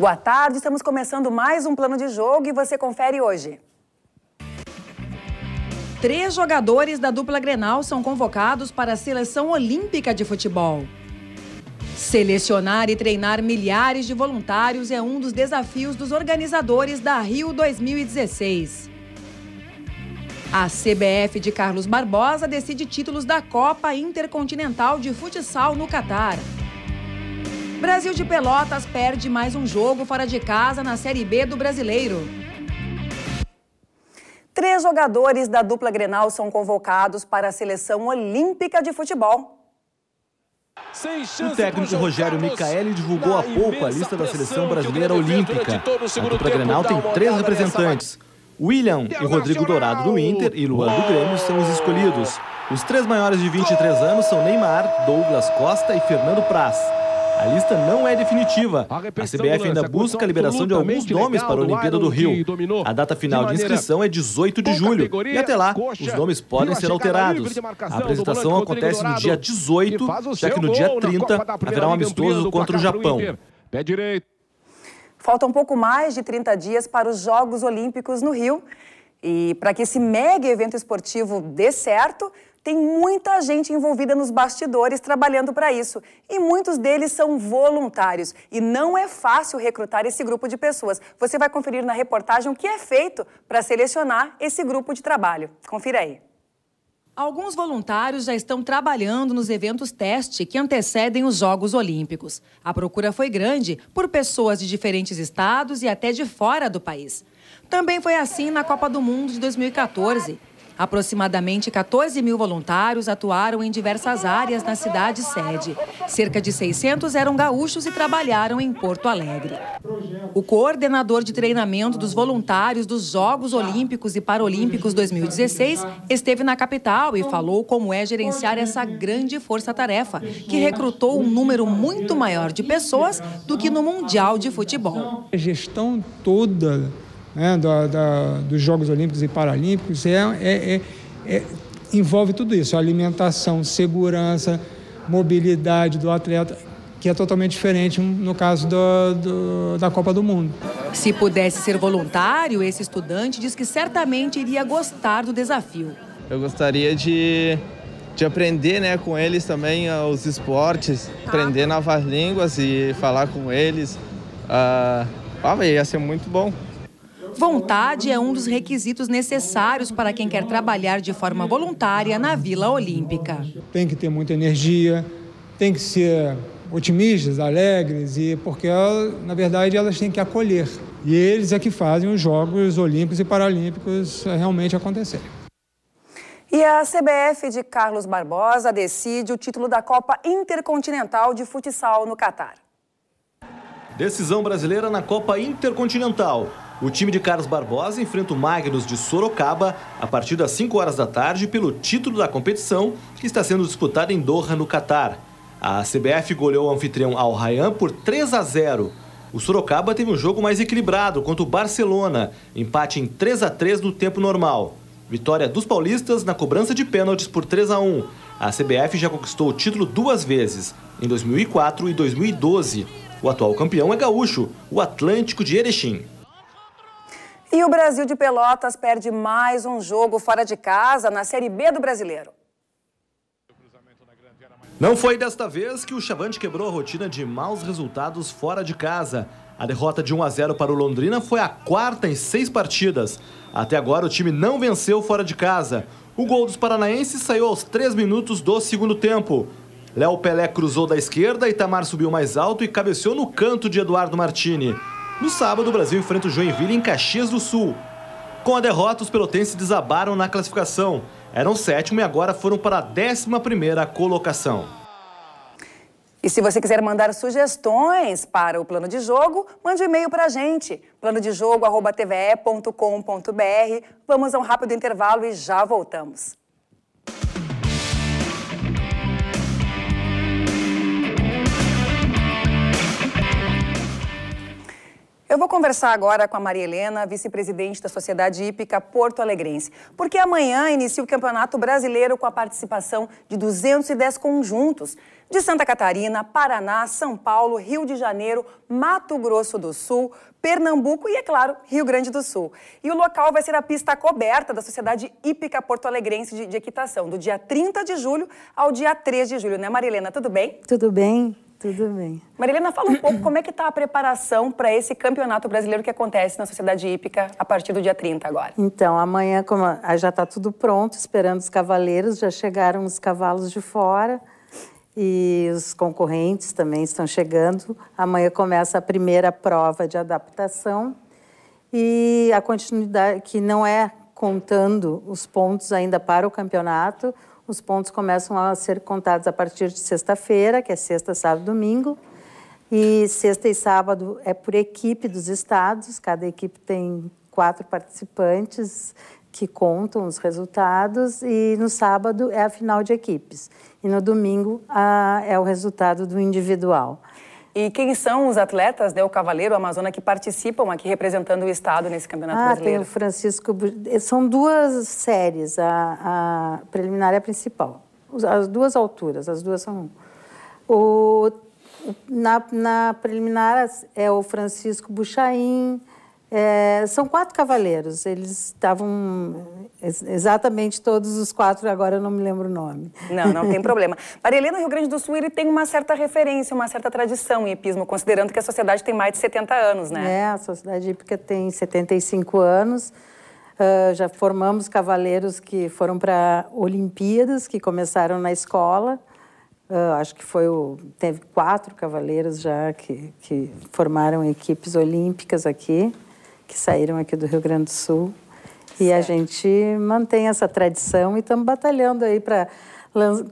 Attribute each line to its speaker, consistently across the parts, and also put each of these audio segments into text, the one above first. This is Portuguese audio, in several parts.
Speaker 1: Boa tarde, estamos começando mais um plano de jogo e você confere hoje. Três jogadores da dupla Grenal são convocados para a seleção olímpica de futebol. Selecionar e treinar milhares de voluntários é um dos desafios dos organizadores da Rio 2016. A CBF de Carlos Barbosa decide títulos da Copa Intercontinental de Futsal no Catar. Brasil de Pelotas perde mais um jogo fora de casa na Série B do Brasileiro. Três jogadores da dupla Grenal são convocados para a seleção olímpica de futebol.
Speaker 2: O técnico Rogério Micaeli divulgou há pouco a lista da seleção brasileira olímpica. A dupla Grenal tem três representantes. William e Rodrigo Dourado do Inter e Luan do Grêmio são os escolhidos. Os três maiores de 23 anos são Neymar, Douglas Costa e Fernando Praz. A lista não é definitiva. A, CBF ainda busca a liberação de alguns nomes para a Olimpíada do Rio. A data final de inscrição é 18 de julho e até lá os nomes podem ser alterados. A apresentação acontece no dia 18, já que no dia 30 haverá um amistoso contra o Japão. Pé direito.
Speaker 1: Falta um pouco mais de 30 dias para os Jogos Olímpicos no Rio. E para que esse mega evento esportivo dê certo, tem muita gente envolvida nos bastidores trabalhando para isso e muitos deles são voluntários e não é fácil recrutar esse grupo de pessoas. Você vai conferir na reportagem o que é feito para selecionar esse grupo de trabalho. Confira aí. Alguns voluntários já estão trabalhando nos eventos teste que antecedem os Jogos Olímpicos. A procura foi grande por pessoas de diferentes estados e até de fora do país. Também foi assim na Copa do Mundo de 2014. Aproximadamente 14 mil voluntários atuaram em diversas áreas na cidade sede. Cerca de 600 eram gaúchos e trabalharam em Porto Alegre. O coordenador de treinamento dos voluntários dos Jogos Olímpicos e Paralímpicos 2016 esteve na capital e falou como é gerenciar essa grande força-tarefa, que recrutou um número muito maior de pessoas do que no Mundial
Speaker 2: de Futebol. A gestão toda né, da, da, dos Jogos Olímpicos e Paralímpicos, é, é, é, é, envolve tudo isso, alimentação, segurança, mobilidade do atleta, que é totalmente diferente no caso do, do, da Copa do Mundo.
Speaker 1: Se pudesse ser voluntário, esse estudante diz que certamente iria gostar do desafio.
Speaker 2: Eu gostaria de, de aprender né, com eles também ah, os esportes, tá. aprender novas línguas e falar com eles. Uh, ah, ah ia ser muito bom.
Speaker 1: Vontade é um dos requisitos necessários para quem quer trabalhar de forma voluntária na Vila Olímpica.
Speaker 2: Tem que ter muita energia, tem que ser otimistas, alegres, e porque, na verdade, elas têm que acolher. E eles é que fazem os Jogos Olímpicos e Paralímpicos realmente acontecerem.
Speaker 1: E a CBF de Carlos Barbosa decide o título da Copa Intercontinental de Futsal no Catar.
Speaker 2: Decisão brasileira na Copa Intercontinental. O time de Carlos Barbosa enfrenta o Magnus de Sorocaba a partir das 5 horas da tarde pelo título da competição, que está sendo disputada em Doha, no Catar. A CBF goleou o anfitrião Al Rayyan por 3 a 0. O Sorocaba teve um jogo mais equilibrado contra o Barcelona, empate em 3 a 3 no tempo normal. Vitória dos paulistas na cobrança de pênaltis por 3 a 1. A CBF já conquistou o título duas vezes, em 2004 e 2012. O atual campeão é gaúcho, o Atlântico de Erechim.
Speaker 1: E o Brasil de Pelotas perde mais um jogo fora de casa na Série B do Brasileiro.
Speaker 2: Não foi desta vez que o Chavante quebrou a rotina de maus resultados fora de casa. A derrota de 1 a 0 para o Londrina foi a quarta em seis partidas. Até agora o time não venceu fora de casa. O gol dos paranaenses saiu aos três minutos do segundo tempo. Léo Pelé cruzou da esquerda, Itamar subiu mais alto e cabeceou no canto de Eduardo Martini. No sábado, o Brasil enfrenta o Joinville em Caxias do Sul. Com a derrota, os pelotenses desabaram na classificação. Eram sétimo e agora foram para a décima primeira colocação.
Speaker 1: E se você quiser mandar sugestões para o plano de jogo, mande um e-mail para a gente, planodejogo.tve.com.br. Vamos a um rápido intervalo e já voltamos. Eu vou conversar agora com a Maria Helena, vice-presidente da Sociedade Hípica Porto Alegrense, porque amanhã inicia o Campeonato Brasileiro com a participação de 210 conjuntos de Santa Catarina, Paraná, São Paulo, Rio de Janeiro, Mato Grosso do Sul, Pernambuco e, é claro, Rio Grande do Sul. E o local vai ser a pista coberta da Sociedade Hípica Porto Alegrense de, de Equitação, do dia 30 de julho ao dia 3 de julho, né, Marilena? Tudo bem?
Speaker 3: Tudo bem. Tudo bem.
Speaker 1: Marilena, fala um pouco como é que está a preparação para esse campeonato brasileiro que acontece na Sociedade Hípica a partir do dia 30 agora.
Speaker 3: Então, amanhã como já está tudo pronto, esperando os cavaleiros, já chegaram os cavalos de fora e os concorrentes também estão chegando. Amanhã começa a primeira prova de adaptação e a continuidade, que não é contando os pontos ainda para o campeonato, os pontos começam a ser contados a partir de sexta-feira, que é sexta, sábado, domingo. E sexta e sábado é por equipe dos estados, cada equipe tem quatro participantes que contam os resultados e no sábado é a final de equipes e no domingo a, é o resultado do individual. E quem são os
Speaker 1: atletas, do né, Cavaleiro, o Amazona, que participam aqui representando o Estado nesse campeonato ah, brasileiro? Ah, tem o
Speaker 3: Francisco... Eh, são duas séries, a, a preliminar e a principal. As duas alturas, as duas são... O, na, na preliminar é o Francisco Buchaim, é, são quatro cavaleiros. Eles estavam é, exatamente todos os quatro, agora eu não me lembro o nome. Não, não tem problema.
Speaker 1: Para no Rio Grande do Sul, ele tem uma certa referência, uma certa tradição em hipismo, considerando que a sociedade tem mais de 70 anos, né? É,
Speaker 3: a sociedade hípica tem 75 anos. Uh, já formamos cavaleiros que foram para Olimpíadas, que começaram na escola. Uh, acho que foi o, teve quatro cavaleiros já que, que formaram equipes olímpicas aqui que saíram aqui do Rio Grande do Sul. Certo. E a gente mantém essa tradição e estamos batalhando aí pra,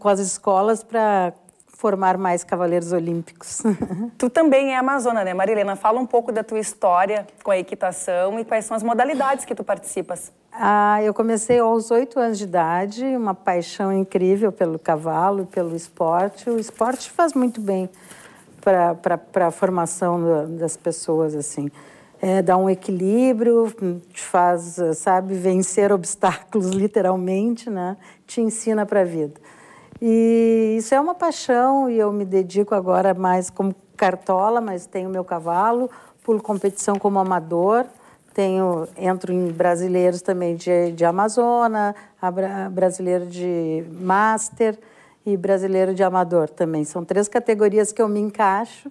Speaker 3: com as escolas para formar mais cavaleiros olímpicos.
Speaker 1: Tu também é amazona, né, Marilena? Fala um pouco da tua história com a equitação e quais são as modalidades que tu participas.
Speaker 3: Ah, eu comecei aos oito anos de idade, uma paixão incrível pelo cavalo, pelo esporte. O esporte faz muito bem para a formação das pessoas, assim é, dá um equilíbrio, te faz, sabe, vencer obstáculos literalmente, né? Te ensina para a vida. E isso é uma paixão e eu me dedico agora mais como cartola, mas tenho meu cavalo, pulo competição como amador, tenho entro em brasileiros também de, de Amazona, brasileiro de Master e brasileiro de amador também. São três categorias que eu me encaixo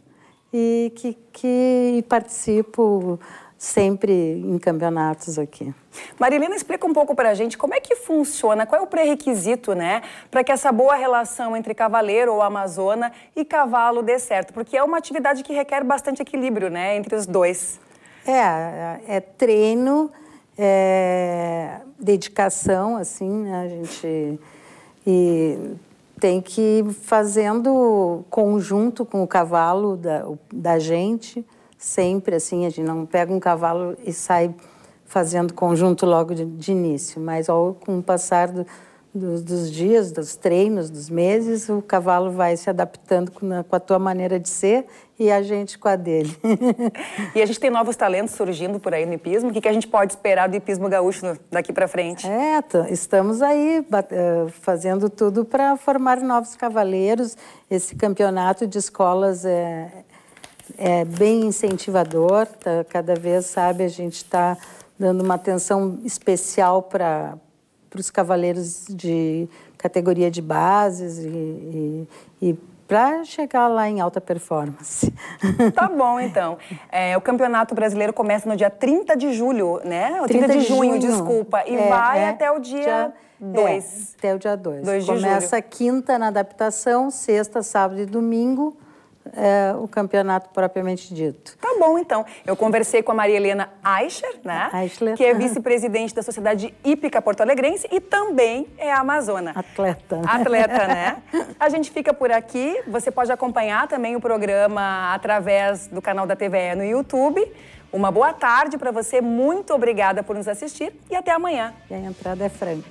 Speaker 3: e que, que participo sempre em campeonatos aqui. Marilena, explica um
Speaker 1: pouco para a gente como é que funciona, qual é o pré-requisito, né, para que essa boa relação entre cavaleiro ou amazona e cavalo dê certo, porque é uma atividade que requer bastante equilíbrio, né, entre os dois.
Speaker 3: É, é treino, é dedicação, assim, né, a gente e tem que ir fazendo conjunto com o cavalo da, da gente, sempre assim, a gente não pega um cavalo e sai fazendo conjunto logo de, de início, mas ao, com o passar do, dos, dos, dias, dos treinos, dos meses, o cavalo vai se adaptando com a, com a tua maneira de ser e a gente com a dele.
Speaker 1: e a gente tem novos talentos surgindo por aí no hipismo. O que, que a gente pode esperar do hipismo gaúcho daqui para
Speaker 3: frente? É, estamos aí eh, fazendo tudo para formar novos cavaleiros. Esse campeonato de escolas é, é bem incentivador. Tá, cada vez, sabe, a gente está dando uma atenção especial para para os cavaleiros de categoria de bases e, e, e para chegar lá em alta performance.
Speaker 1: Tá bom, então. É, o Campeonato Brasileiro começa no dia 30 de julho, né? 30, 30 de, junho, junho, desculpa. E é, vai é, até
Speaker 3: o dia 2. É, até o dia 2. Começa julho. quinta na adaptação, sexta, sábado e domingo é, o campeonato propriamente dito. Tá
Speaker 1: bom, então. Eu conversei com a Maria Helena Eicher, né? Eichler. Que é né? vice-presidente da Sociedade Hípica Porto Alegrense e também é amazona.
Speaker 3: Atleta. Né? Atleta, né?
Speaker 1: a gente fica por aqui. Você pode acompanhar também o programa através do canal da TVE no YouTube. Uma boa tarde para você, muito obrigada por nos assistir e até amanhã. E a
Speaker 3: entrada é franca.